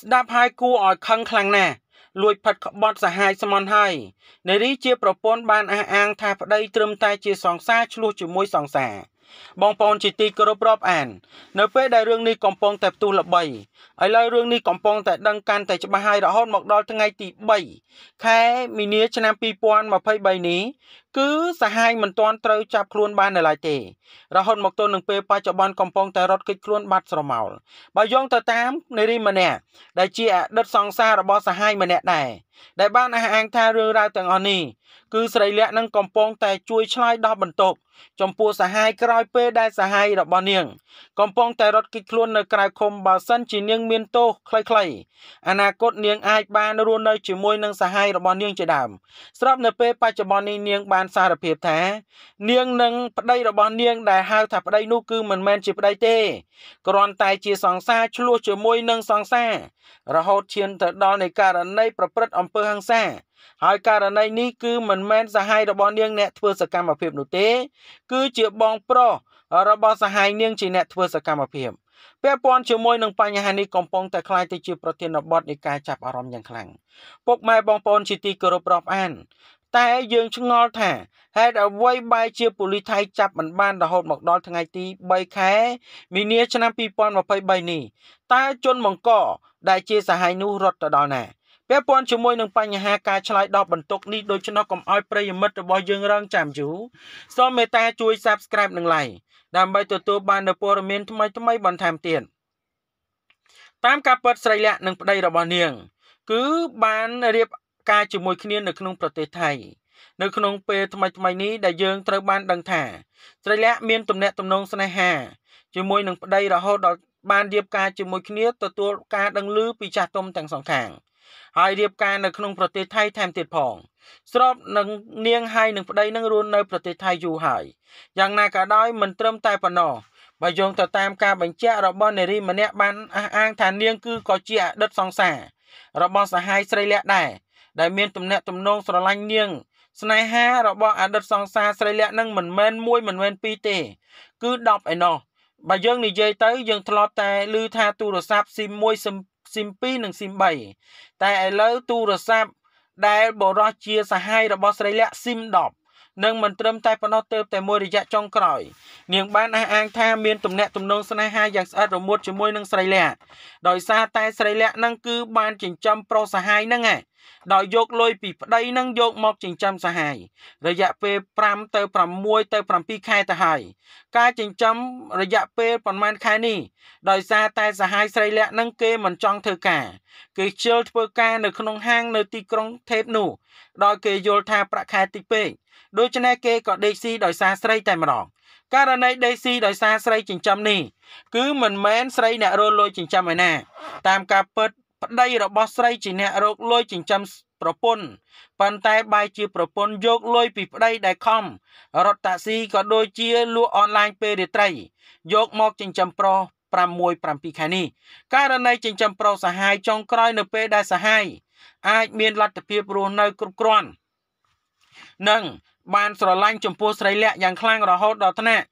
ស្ដាប់ហើយគួរឲ្យខឹងខ្លាំងណាស់លួច ផិតក្បត់សាហាយស្មន់ហើយនារីជា ប្រពន្ធបានអះអាង ថាប្តីត្រឹមតែជាសង្សារឆ្លោះជាមួយសង្សារបងប្អូនជាទីគោរពរាប់អាន នៅពេលដែលរឿងនេះកំពុងតែផ្ទុះល្បីឥឡូវរឿងនេះកំពុងតែដឹងកាន់តែច្បាស់ហើយរហូតមកដល់ថ្ងៃទី3ខែមីនា ឆ្នាំ2023នេះគឺសហាយមិនទាន់ត្រូវចាប់ខ្លួនបាននៅឡើយទេរហូតមកទល់នឹងពេលបច្ចុប្បន្នកំពុងតែរត់គេចខ្លួនបាត់ស្រមោលបើយោងទៅតាមនារីម្នាក់ដែលជាអតីតសង្សាររបស់សហាយម្នាក់ដែរដែលបានអះអាងថារឿងរ៉ាវទាំងអស់នេះគឺស្រីលក្ខនឹងកំពុងតែជួយឆ្លើយដោះបន្ទុកចំពោះសហាយក្រោយពេលដែលសហាយរបស់នាងកំពុងតែរត់គេចខ្លួននៅក្រៅឃុំបើសិនជានាងមានទោសខ្លីៗអនាគតនាងអាចបានរស់នៅជាមួយនឹងសហាយរបស់នាងជាដើមស្របនៅពេលបច្ចុប្បន្ននេះនាងបានបានសារភាពថានាងនិងប្តីរបស់នាងដែលហៅថាប្តីនោះគឺមិនមែនជាប្តីទេគ្រាន់តែជាសង្សារឆ្លោះជាមួយនឹងសង្សាររហូតឈានទៅដល់នៃករណីប្រព្រឹត្តអំពើហិង្សា ហើយករណីនេះគឺមិនមែនសហាយរបស់នាងអ្នកធ្វើសកម្មភាពនោះទេគឺជាបងប្រុសរបស់សហាយនាងជាអ្នកធ្វើសកម្មភាពពាក់ព័ន្ធជាមួយនឹងបញ្ហានេះកំពុងតែខ្លាយទៅជាប្រធានបទនៃការចាប់អារម្មណ៍យ៉ាងខ្លាំងពុកម៉ែបងប្អូនជាទីគោរពរាប់អានតែយើងឆ្ងល់ថាហេតុអ្វីបែរជាប៉ូលីសថៃចាប់មិនបាន រហូតមកដល់ថ្ងៃទី3ខែមីនាឆ្នាំ2023នេះតើជនបង្កដែលជាសហាយនោះរត់ទៅដល់ណាពាក់ព័ន្ធជាមួយនឹងបញ្ហាការឆ្លើយតបបន្ទុក នេះដូច្នោះកុំអោយប្រិយមិត្តរបស់យើងរងចាំយូរសូមមេត្តា ជួយ Subscribe និង Like ដើម្បីទទួលបាននូវព័ត៌មានថ្មីៗបន្ថែមទៀតតាមការពិតស្រីលក្ខនិងប្តីរបស់នាង គឺបានរៀបការជាមួយគ្នានៅក្នុងប្រទេសថៃនៅក្នុងពេលថ្មីថ្មីនេះដែលយើងត្រូវបានដឹងថាស្រីលក្ខមានទំនាក់ទំនងស្នេហាជាមួយនឹងប្តីរហូតដល់បានរៀបការជាមួយ គ្នាទទួលការដឹងឮពីចាស់ទុំទាំងសងខាងហើយរៀបការ នៅក្នុងប្រទេសថៃថែមទៀតផង ស្របនឹងនាងហើយនឹងប្តីនឹងរស់នៅប្រទេសថៃយូរហើយយ៉ាងណាក៏ដោយមិនត្រឹមតែប៉ុណ្ណោះបើយោងទៅតាមការបញ្ជាក់របស់នារី ម្នាក់បានអះអាង ថានាង គឺក៏ជាអតីតសង្សាររបស់សហាយស្រីលក្ខដែរដែលមានទំនាក់ទំនងស្រឡាញ់នាង ស្នេហារបស់អតីតសង្សារស្រីលក្ខនឹងមិនមែនមួយមិនមែនពីរទេគឺ10ឯណោះបើយើងនិយាយទៅយើងធ្លាប់តែឮថាទូរស័ព្ទស៊ីម1ស៊ីម2និងស៊ីម3តែឥឡូវទូរស័ព្ទដែលបរោះជា សហាយរបស់ស្រីលក្ខស៊ីម10និងមិនត្រឹមតែប៉ុណ្ណោះទៅតែមួយរយៈចុងក្រោយនាងបានអះអាងថាមានទំនាក់ទំនងស្នេហាយ៉ាងស្អិតរមួតជាមួយនឹងស្រីលក្ខដោយសារតែស្រីលក្ខនឹងគឺបានចិញ្ចឹមប្រុសសហាយនឹងឯងដោយយកលុយពីប្តីនឹងយកមកចិញ្ចឹមសហាយរយៈពេល5ទៅ6ទៅ7ខែទៅហើយការចិញ្ចឹមរយៈពេលប្រហែលខែនេះដោយសារតែសហាយស្រីលក្ខនឹងគេមិនចង់ធ្វើការគេខ្ជិលធ្វើការនៅ ក្នុងហាង នៅទីក្រុងថេបនោះដោយគេយល់ថាប្រាក់ខែតិចពេកដូច្នេះគេក៏ដេកស៊ីដោយសារស្រី តែម្ដងករណីដេកស៊ីដោយសារស្រីចិញ្ចឹមនេះ គឺមិនមែនស្រីអ្នករលួយចិញ្ចឹមឯណា តាមការពិតប្តី របស់ស្រីជាអ្នករកលួយចិញ្ចឹមប្រពន្ធប៉ុន្តែបាយជាប្រពន្ធយកលុយពីប្តីដែលខំរត់តាក់ស៊ីក៏ដូចជាលក់អនឡាញពេលរាត្រី យកមកចិញ្ចឹមប្រុស6 7ខែនេះករណីចិញ្ចឹមប្រុសសហាយចុងក្រោយនៅពេលដែលសហាយអាចមានលទ្ធភាពរស់នៅគ្រប់គ្រាន់និងបានស្រឡាញ់ចំពោះស្រីលក្ខយ៉ាងខ្លាំងរហូតដល់ថ្នាក់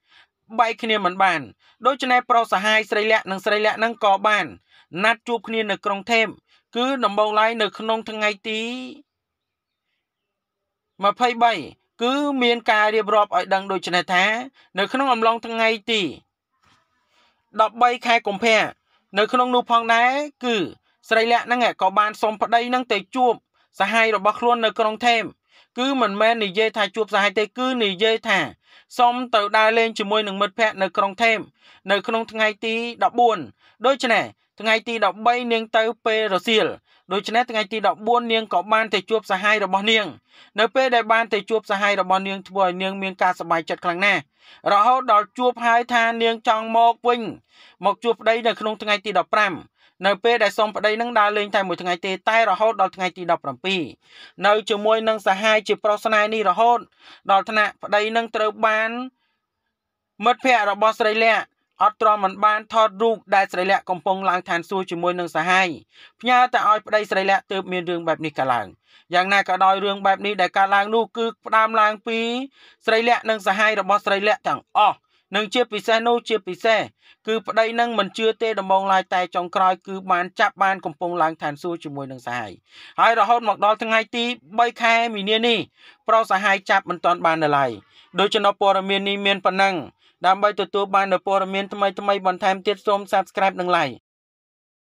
បែកគ្នាមិនបានដូច្នេះប្រុសសហាយស្រីលក្ខនិងស្រីលក្ខនឹងក៏បានណាត់ជួបគ្នានៅក្រុងថេមគឺដំបូងឡើយនៅ ក្នុងថ្ងៃទី23គឺមានការរៀបរាប់ឲ្យដឹងដូចនេះថា នៅក្នុងអំឡុងថ្ងៃទី13ខែកុម្ភៈនៅក្នុងនោះផងដែរគឺ ស្រីលក្ខហ្នឹងក៏បានសុំប្តីនឹងទៅជួបសហាយរបស់ខ្លួននៅក្រុងថេមគឺមិនមែននិយាយថាជួបសហាយទេគឺនិយាយថាសូមទៅដើរលេងជាមួយនឹងមិត្តភ័ក្តិនៅក្រុងថេមនៅក្នុងថ្ងៃទី14ដូច្នេះថ្ងៃទី13នាងទៅពេលរសៀលដូច្នេះថ្ងៃទី14នាងក៏បានទៅជួបសហាយរបស់នាងនៅពេលដែលបានទៅជួបសហាយរបស់នាងធ្វើឲ្យនាងមានការសប្បាយចិត្តខ្លាំងណាស់រហូតដល់ជួបហើយថានាងចង់មកវិញមកជួបប្តីនៅក្នុងថ្ងៃទី15នៅពេលដែលសុំប្តីនឹងដើរលេងតែមួយថ្ងៃទេតែរហូតដល់ថ្ងៃទី17នៅជាមួយនឹងសហាយជាប្រុសស្នេហ៍នេះរហូត ដល់ថ្នាក់ប្តីនឹងត្រូវបានមិត្តភ័ក្តិរបស់ស្រីលក្ខអត់ទ្រាំមិនបានថតរូបដែលស្រីលក្ខកំពុងឡើងឋានសួគ៌ជាមួយនឹងសហាយផ្ញើតែឲ្យប្តីស្រីលក្ខទើបមានរឿងបែបនេះកើតឡើងយ៉ាងណាក៏ដោយរឿងបែបនេះដែលកើតឡើងនោះគឺផ្ដើមឡើងពីស្រីលក្ខនិងសហាយរបស់ស្រីលក្ខទាំងអស់និងជា ពិសេសនោះជាពិសេសគឺប្តីនឹងមិនជឿទេដំបងឡើយតែចុងក្រោយគឺបានចាប់បានកំពុងឡើងឋានសួគ៌ជាមួយនឹងសាហាយហើយរហូតមកដល់ថ្ងៃទី3ខែមីនានេះប្រុសសាហាយចាប់មិនទាន់បាននៅឡើយដូច្នោះព័ត៌មាននេះមានប៉ុណ្ណឹងដើម្បីទទួលបាននូវព័ត៌មានថ្មីៗបន្ថែមទៀតសូម Subscribe និង Like